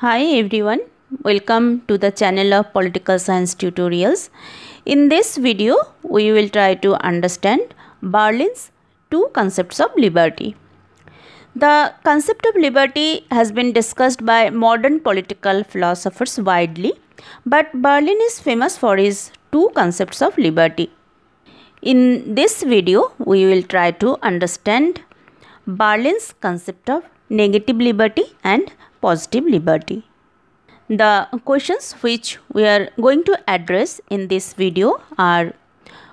Hi everyone, welcome to the channel of Political Science Tutorials. In this video, we will try to understand Berlin's two concepts of liberty. The concept of liberty has been discussed by modern political philosophers widely, but Berlin is famous for his two concepts of liberty. In this video, we will try to understand Berlin's concept of negative liberty and positive liberty. The questions which we are going to address in this video are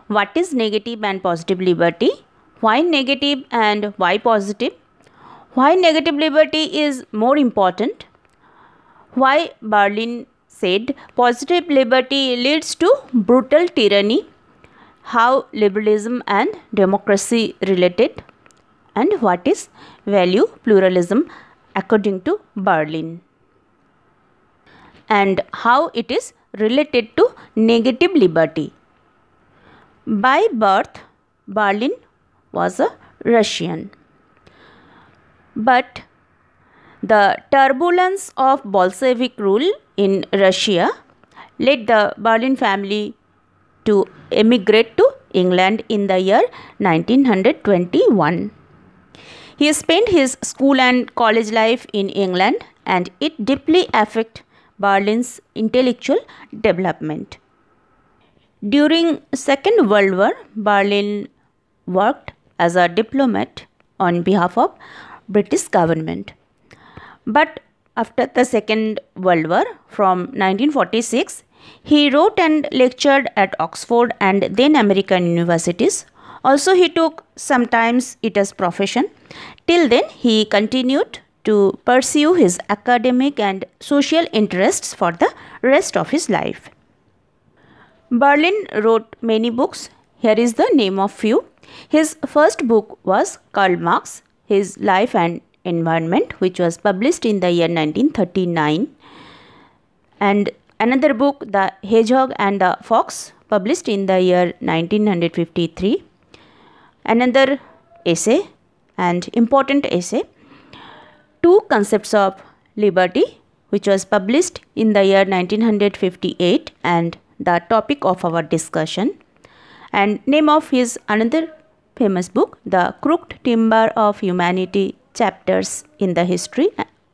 what is negative and positive liberty, why negative and why positive, why negative liberty is more important, why Berlin said positive liberty leads to brutal tyranny, how liberalism and democracy related and what is value pluralism according to Berlin and how it is related to negative liberty. By birth, Berlin was a Russian. But the turbulence of Bolshevik rule in Russia led the Berlin family to emigrate to England in the year 1921. He spent his school and college life in England and it deeply affected Berlin's intellectual development. During Second World War, Berlin worked as a diplomat on behalf of British government. But after the Second World War from 1946, he wrote and lectured at Oxford and then American universities also, he took sometimes it as profession. Till then, he continued to pursue his academic and social interests for the rest of his life. Berlin wrote many books. Here is the name of few. His first book was Karl Marx, His Life and Environment, which was published in the year 1939. And another book, The Hedgehog and the Fox, published in the year 1953 another essay and important essay two concepts of liberty which was published in the year 1958 and the topic of our discussion and name of his another famous book the crooked timber of humanity chapters in the history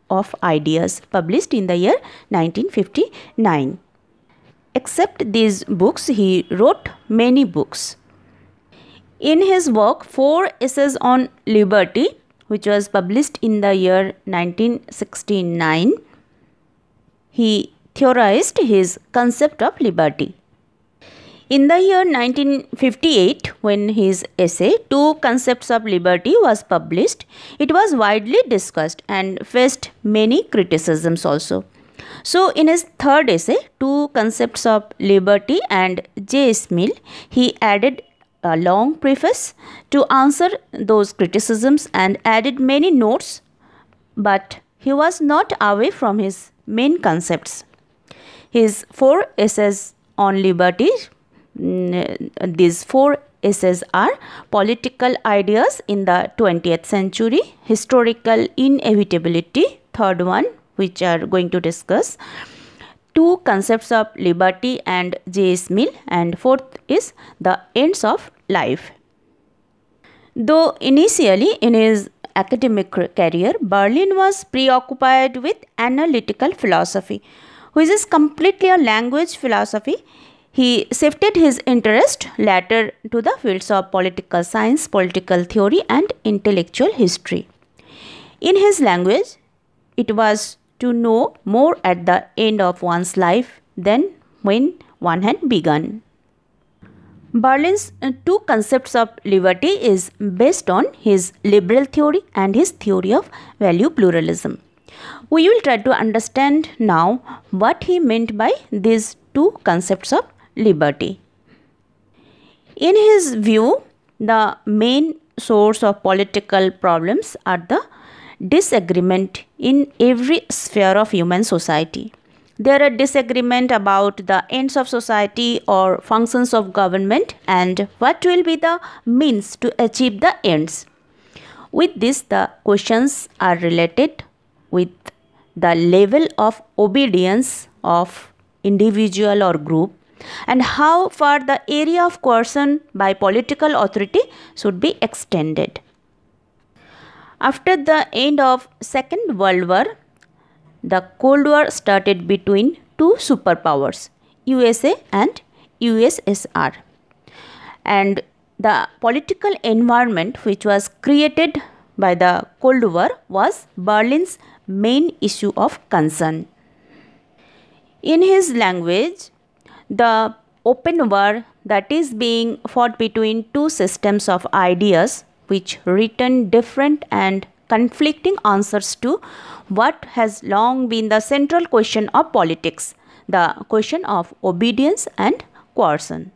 of ideas published in the year 1959 except these books he wrote many books in his work, Four Essays on Liberty, which was published in the year 1969, he theorized his concept of liberty. In the year 1958, when his essay Two Concepts of Liberty was published, it was widely discussed and faced many criticisms also. So, in his third essay, Two Concepts of Liberty and J. Mill, he added a long preface to answer those criticisms and added many notes, but he was not away from his main concepts. His four essays on liberty, mm, uh, these four essays are Political Ideas in the 20th Century, Historical Inevitability, third one, which are going to discuss, two concepts of liberty and J.S. Mill and fourth is the ends of life. Though initially in his academic career, Berlin was preoccupied with analytical philosophy, which is completely a language philosophy. He shifted his interest later to the fields of political science, political theory, and intellectual history. In his language, it was to know more at the end of one's life than when one had begun. Berlin's uh, two concepts of liberty is based on his liberal theory and his theory of value pluralism. We will try to understand now what he meant by these two concepts of liberty. In his view, the main source of political problems are the disagreement in every sphere of human society. There are disagreement about the ends of society or functions of government and what will be the means to achieve the ends. With this, the questions are related with the level of obedience of individual or group and how far the area of coercion by political authority should be extended. After the end of Second World War, the Cold War started between two superpowers, USA and USSR. And the political environment which was created by the Cold War was Berlin's main issue of concern. In his language, the open war that is being fought between two systems of ideas which return different and conflicting answers to what has long been the central question of politics the question of obedience and coercion.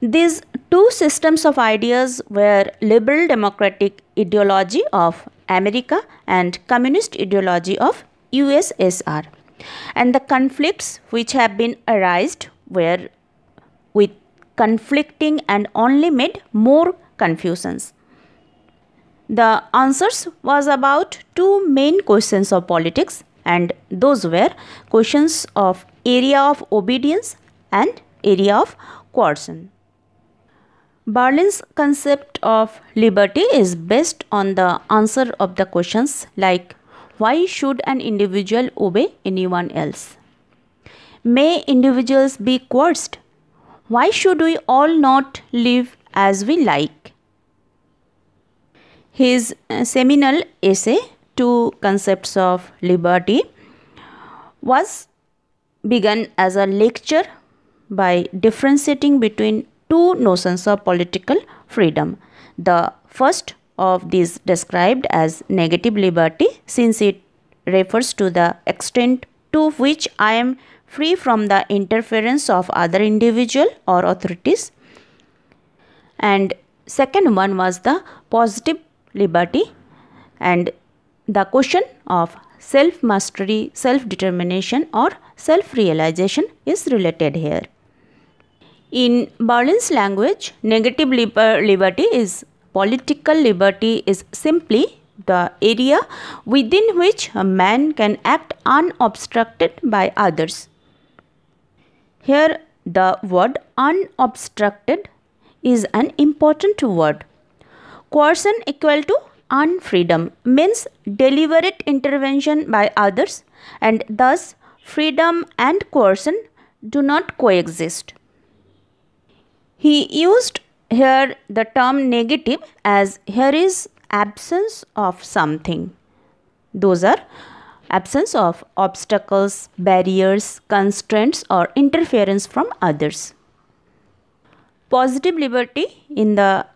These two systems of ideas were liberal democratic ideology of America and communist ideology of USSR. And the conflicts which have been arised were with conflicting and only made more confusions. The answers was about two main questions of politics and those were questions of area of obedience and area of coercion. Berlin's concept of liberty is based on the answer of the questions like why should an individual obey anyone else? May individuals be coerced? Why should we all not live as we like? his uh, seminal essay Two Concepts of Liberty was begun as a lecture by differentiating between two notions of political freedom. The first of these described as negative liberty since it refers to the extent to which I am free from the interference of other individual or authorities and second one was the positive liberty and the question of self-mastery, self-determination or self-realization is related here. In Berlin's language, negative liberty is political liberty is simply the area within which a man can act unobstructed by others. Here the word unobstructed is an important word coercion equal to unfreedom means deliberate intervention by others and thus freedom and coercion do not coexist. He used here the term negative as here is absence of something. Those are absence of obstacles, barriers, constraints or interference from others. Positive liberty in the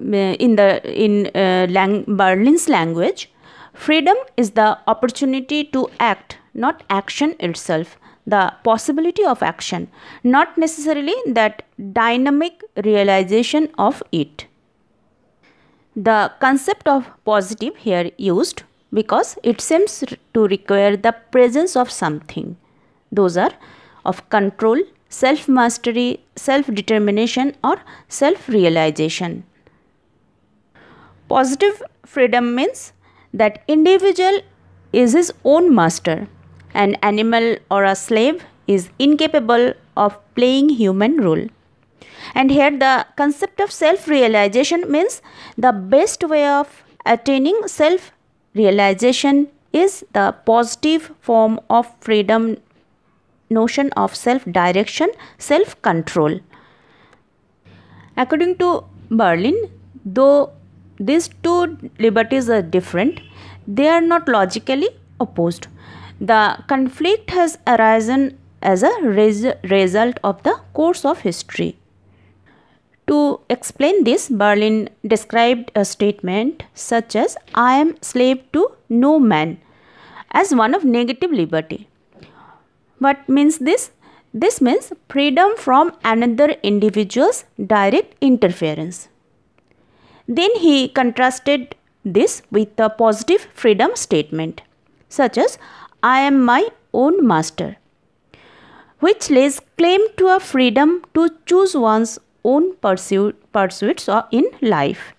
in the in uh, lang Berlin's language, freedom is the opportunity to act, not action itself. The possibility of action, not necessarily that dynamic realization of it. The concept of positive here used because it seems to require the presence of something. Those are of control, self mastery, self determination, or self realization. Positive freedom means that individual is his own master. An animal or a slave is incapable of playing human role. And here the concept of self-realization means the best way of attaining self-realization is the positive form of freedom notion of self-direction, self-control. According to Berlin, though these two liberties are different they are not logically opposed the conflict has arisen as a res result of the course of history to explain this berlin described a statement such as i am slave to no man as one of negative liberty what means this this means freedom from another individual's direct interference then he contrasted this with a positive freedom statement, such as I am my own master, which lays claim to a freedom to choose one's own pursuits in life.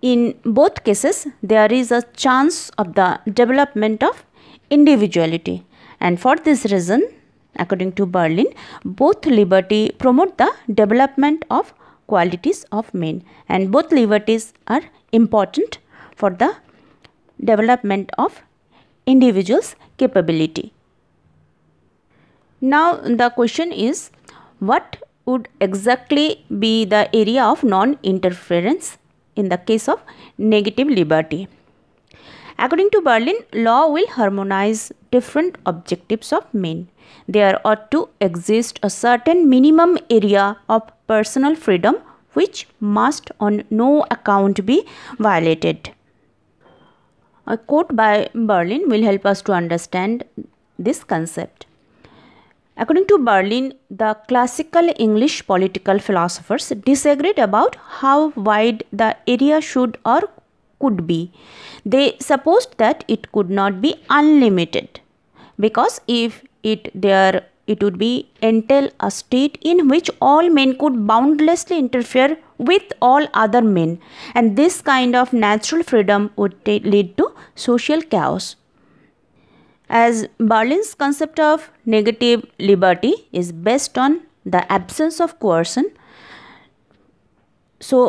In both cases, there is a chance of the development of individuality, and for this reason, according to Berlin, both liberty promote the development of qualities of men and both liberties are important for the development of individual's capability. Now the question is what would exactly be the area of non-interference in the case of negative liberty? According to Berlin, law will harmonize different objectives of men. There ought to exist a certain minimum area of personal freedom which must on no account be violated. A quote by Berlin will help us to understand this concept. According to Berlin, the classical English political philosophers disagreed about how wide the area should or could be. They supposed that it could not be unlimited because if it there it would be entail a state in which all men could boundlessly interfere with all other men and this kind of natural freedom would lead to social chaos as berlin's concept of negative liberty is based on the absence of coercion so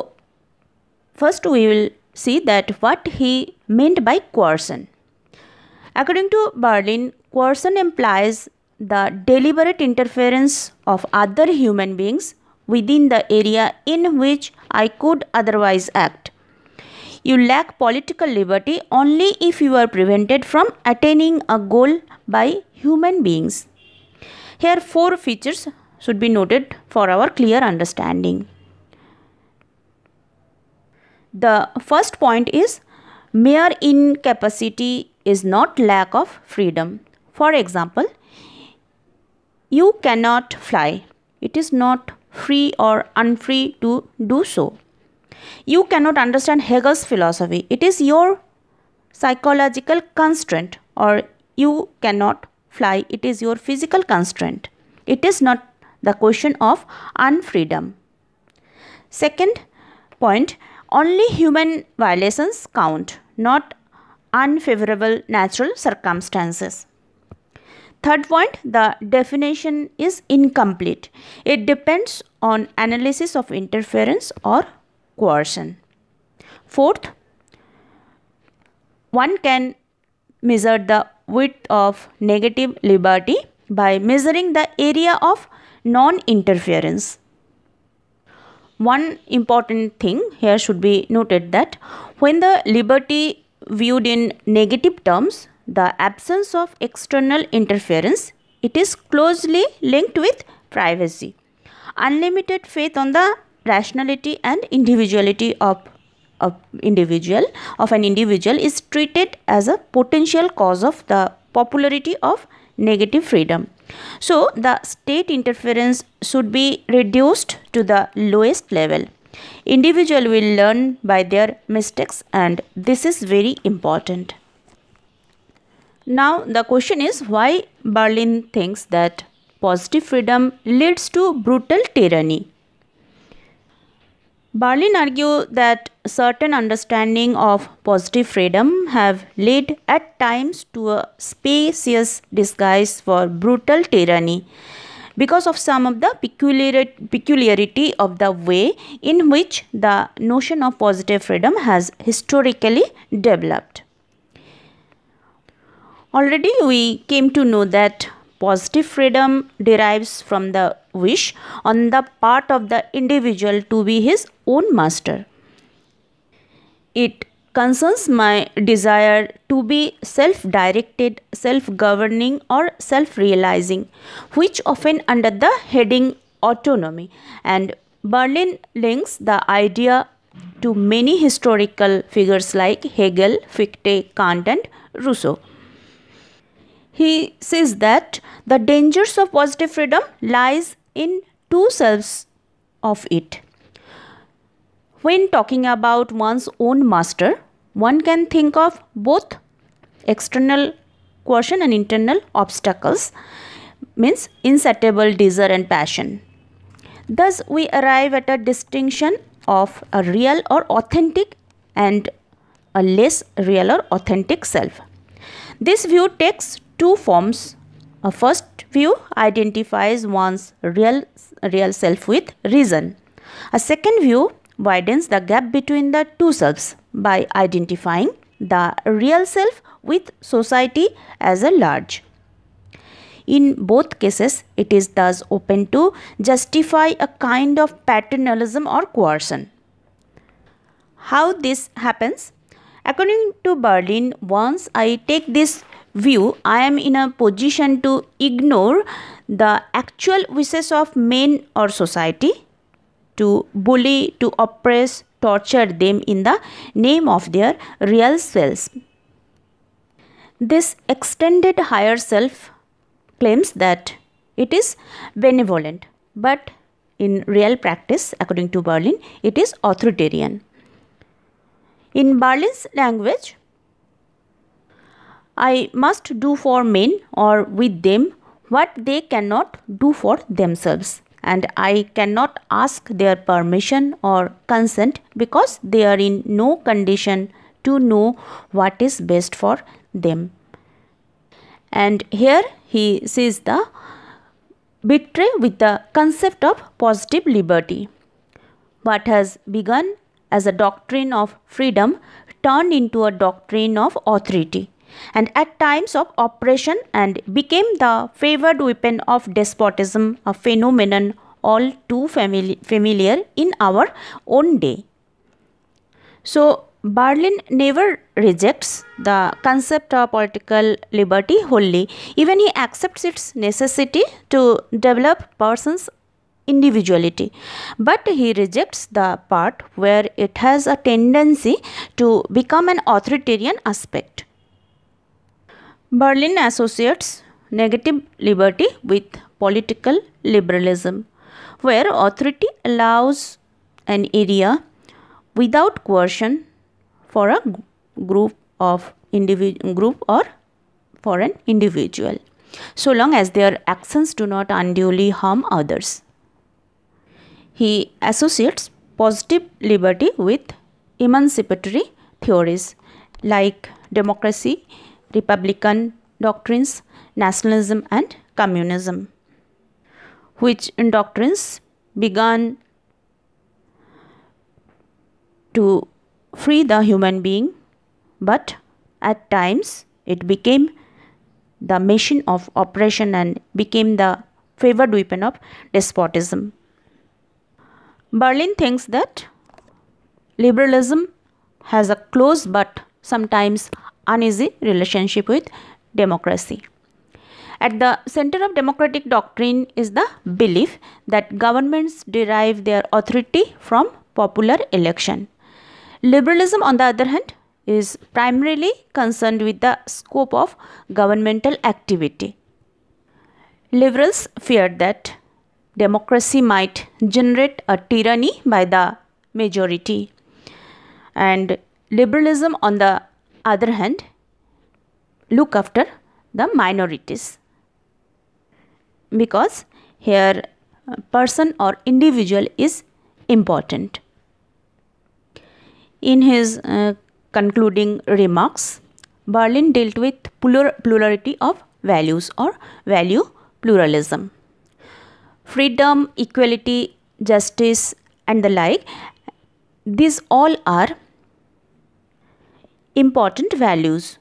first we will see that what he meant by coercion according to berlin Coercion implies the deliberate interference of other human beings within the area in which I could otherwise act. You lack political liberty only if you are prevented from attaining a goal by human beings. Here, four features should be noted for our clear understanding. The first point is mere incapacity is not lack of freedom. For example, you cannot fly. It is not free or unfree to do so. You cannot understand Hegel's philosophy. It is your psychological constraint or you cannot fly. It is your physical constraint. It is not the question of unfreedom. Second point only human violations count, not unfavorable natural circumstances. Third point, the definition is incomplete. It depends on analysis of interference or coercion. Fourth, one can measure the width of negative liberty by measuring the area of non-interference. One important thing here should be noted that when the liberty viewed in negative terms, the absence of external interference. It is closely linked with privacy. Unlimited faith on the rationality and individuality of individual of an individual is treated as a potential cause of the popularity of negative freedom. So the state interference should be reduced to the lowest level. Individual will learn by their mistakes and this is very important. Now, the question is why Berlin thinks that positive freedom leads to brutal tyranny. Berlin argued that certain understanding of positive freedom have led at times to a spacious disguise for brutal tyranny because of some of the peculiarity of the way in which the notion of positive freedom has historically developed. Already we came to know that positive freedom derives from the wish on the part of the individual to be his own master. It concerns my desire to be self directed, self governing, or self realizing, which often under the heading autonomy. And Berlin links the idea to many historical figures like Hegel, Fichte, Kant, and Rousseau he says that the dangers of positive freedom lies in two selves of it. When talking about one's own master, one can think of both external coercion and internal obstacles means insatiable desire and passion. Thus, we arrive at a distinction of a real or authentic and a less real or authentic self. This view takes two forms. A first view identifies one's real, real self with reason. A second view widens the gap between the two selves by identifying the real self with society as a large. In both cases, it is thus open to justify a kind of paternalism or coercion. How this happens? According to Berlin, once I take this view, I am in a position to ignore the actual wishes of men or society to bully, to oppress, torture them in the name of their real selves. This extended higher self claims that it is benevolent, but in real practice, according to Berlin, it is authoritarian. In Berlin's language, I must do for men or with them what they cannot do for themselves and I cannot ask their permission or consent because they are in no condition to know what is best for them. And here he sees the betray with the concept of positive liberty. What has begun as a doctrine of freedom turned into a doctrine of authority and at times of oppression and became the favored weapon of despotism, a phenomenon all too famili familiar in our own day. So, Berlin never rejects the concept of political liberty wholly, even he accepts its necessity to develop persons' individuality. But he rejects the part where it has a tendency to become an authoritarian aspect. Berlin associates negative liberty with political liberalism, where authority allows an area without coercion for a group of individual group or for an individual so long as their actions do not unduly harm others he associates positive liberty with emancipatory theories like democracy republican doctrines, nationalism and communism, which doctrines began to free the human being, but at times it became the machine of oppression and became the favored weapon of despotism. Berlin thinks that liberalism has a close but sometimes uneasy relationship with democracy. At the center of democratic doctrine is the belief that governments derive their authority from popular election. Liberalism, on the other hand, is primarily concerned with the scope of governmental activity. Liberals feared that democracy might generate a tyranny by the majority. And liberalism, on the other hand, look after the minorities because here uh, person or individual is important. In his uh, concluding remarks, Berlin dealt with plurality of values or value pluralism. Freedom, equality, justice and the like, these all are important values.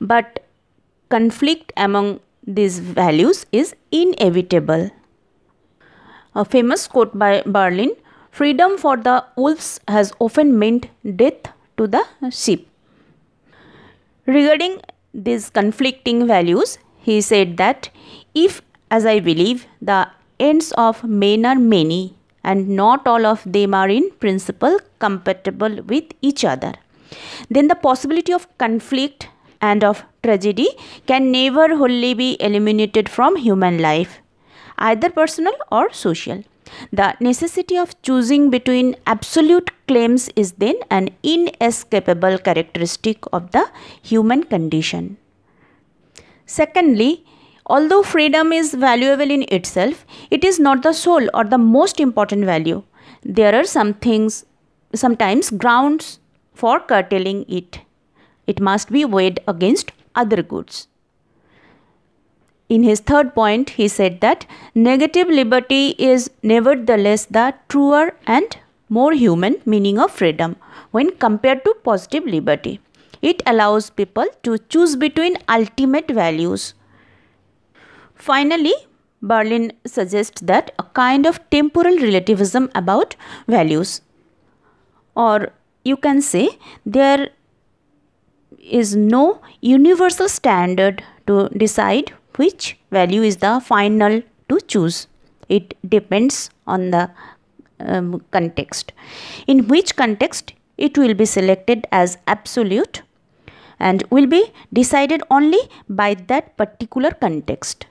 But conflict among these values is inevitable. A famous quote by Berlin freedom for the wolves has often meant death to the sheep. Regarding these conflicting values, he said that if, as I believe, the ends of men are many and not all of them are in principle compatible with each other then the possibility of conflict and of tragedy can never wholly be eliminated from human life, either personal or social. The necessity of choosing between absolute claims is then an inescapable characteristic of the human condition. Secondly, although freedom is valuable in itself, it is not the sole or the most important value. There are some things, sometimes grounds for curtailing it. It must be weighed against other goods. In his third point, he said that negative liberty is nevertheless the truer and more human meaning of freedom when compared to positive liberty. It allows people to choose between ultimate values. Finally, Berlin suggests that a kind of temporal relativism about values or you can say there is no universal standard to decide which value is the final to choose. It depends on the um, context. In which context it will be selected as absolute and will be decided only by that particular context.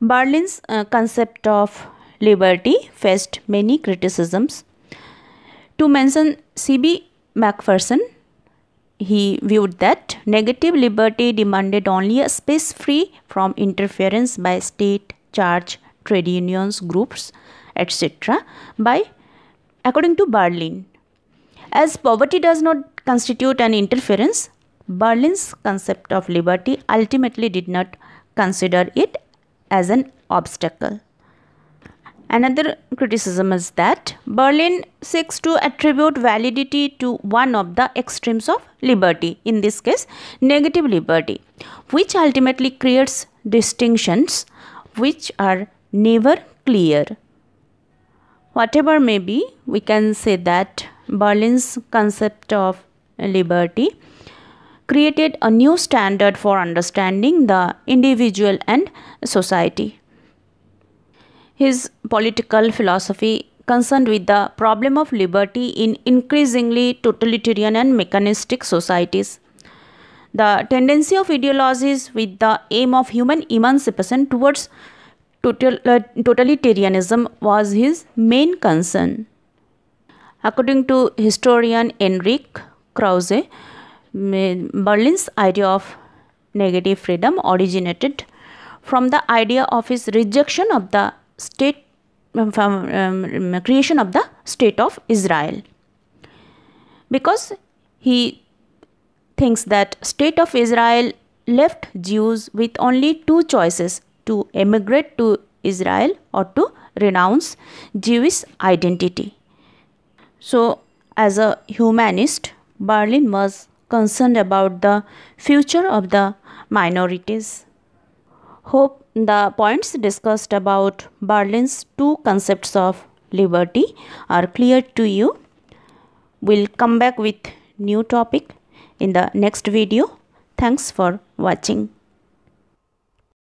Berlin's uh, concept of liberty faced many criticisms to mention C.B. Macpherson, he viewed that negative liberty demanded only a space free from interference by state, church, trade unions, groups, etc. by according to Berlin. As poverty does not constitute an interference, Berlin's concept of liberty ultimately did not consider it as an obstacle. Another criticism is that Berlin seeks to attribute validity to one of the extremes of liberty, in this case, negative liberty, which ultimately creates distinctions which are never clear. Whatever may be, we can say that Berlin's concept of liberty created a new standard for understanding the individual and society. His political philosophy concerned with the problem of liberty in increasingly totalitarian and mechanistic societies. The tendency of ideologies with the aim of human emancipation towards total, uh, totalitarianism was his main concern. According to historian Enrique Krause, Berlin's idea of negative freedom originated from the idea of his rejection of the state um, um, um, creation of the state of Israel because he thinks that state of Israel left Jews with only two choices to emigrate to Israel or to renounce Jewish identity. So as a humanist Berlin was concerned about the future of the minorities. Hope the points discussed about Berlin's two concepts of liberty are clear to you. We'll come back with new topic in the next video. Thanks for watching.